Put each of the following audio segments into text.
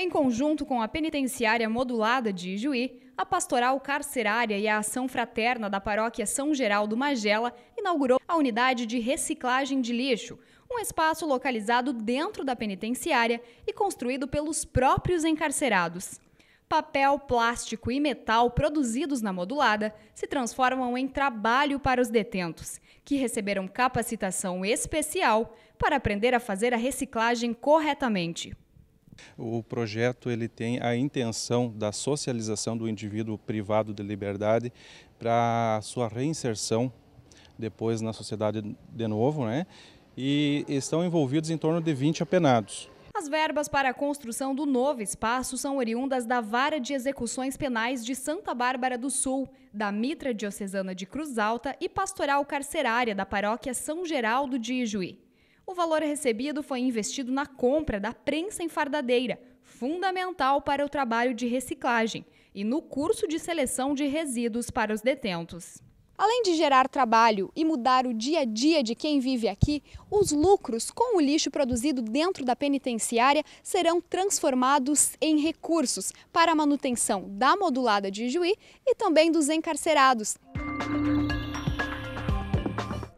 Em conjunto com a Penitenciária Modulada de Ijuí, a Pastoral Carcerária e a Ação Fraterna da Paróquia São Geraldo Magela inaugurou a unidade de reciclagem de lixo, um espaço localizado dentro da penitenciária e construído pelos próprios encarcerados. Papel, plástico e metal produzidos na modulada se transformam em trabalho para os detentos, que receberam capacitação especial para aprender a fazer a reciclagem corretamente. O projeto ele tem a intenção da socialização do indivíduo privado de liberdade para sua reinserção depois na sociedade de novo, né? E estão envolvidos em torno de 20 apenados. As verbas para a construção do novo espaço são oriundas da Vara de Execuções Penais de Santa Bárbara do Sul, da Mitra Diocesana de Cruz Alta e Pastoral Carcerária da Paróquia São Geraldo de Ijuí o valor recebido foi investido na compra da prensa enfardadeira, fundamental para o trabalho de reciclagem, e no curso de seleção de resíduos para os detentos. Além de gerar trabalho e mudar o dia a dia de quem vive aqui, os lucros com o lixo produzido dentro da penitenciária serão transformados em recursos para a manutenção da modulada de Juí e também dos encarcerados.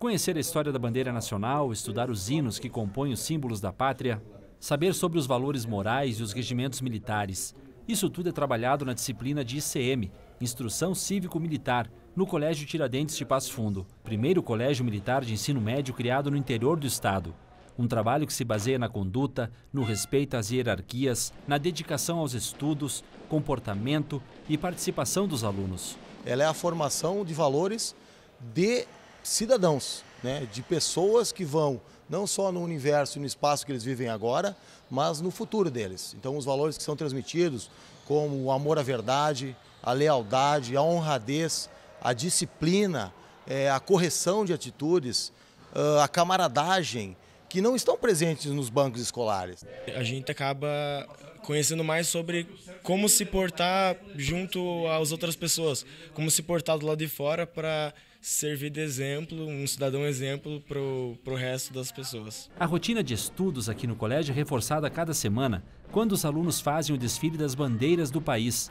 Conhecer a história da bandeira nacional, estudar os hinos que compõem os símbolos da pátria, saber sobre os valores morais e os regimentos militares. Isso tudo é trabalhado na disciplina de ICM, Instrução Cívico-Militar, no Colégio Tiradentes de Passo Fundo, primeiro colégio militar de ensino médio criado no interior do estado. Um trabalho que se baseia na conduta, no respeito às hierarquias, na dedicação aos estudos, comportamento e participação dos alunos. Ela é a formação de valores de cidadãos, né? de pessoas que vão não só no universo e no espaço que eles vivem agora, mas no futuro deles. Então, os valores que são transmitidos, como o amor à verdade, a lealdade, a honradez, a disciplina, eh, a correção de atitudes, ah, a camaradagem, que não estão presentes nos bancos escolares. A gente acaba conhecendo mais sobre como se portar junto às outras pessoas, como se portar do lado de fora para servir de exemplo, um cidadão exemplo para o resto das pessoas. A rotina de estudos aqui no colégio é reforçada cada semana, quando os alunos fazem o desfile das bandeiras do país.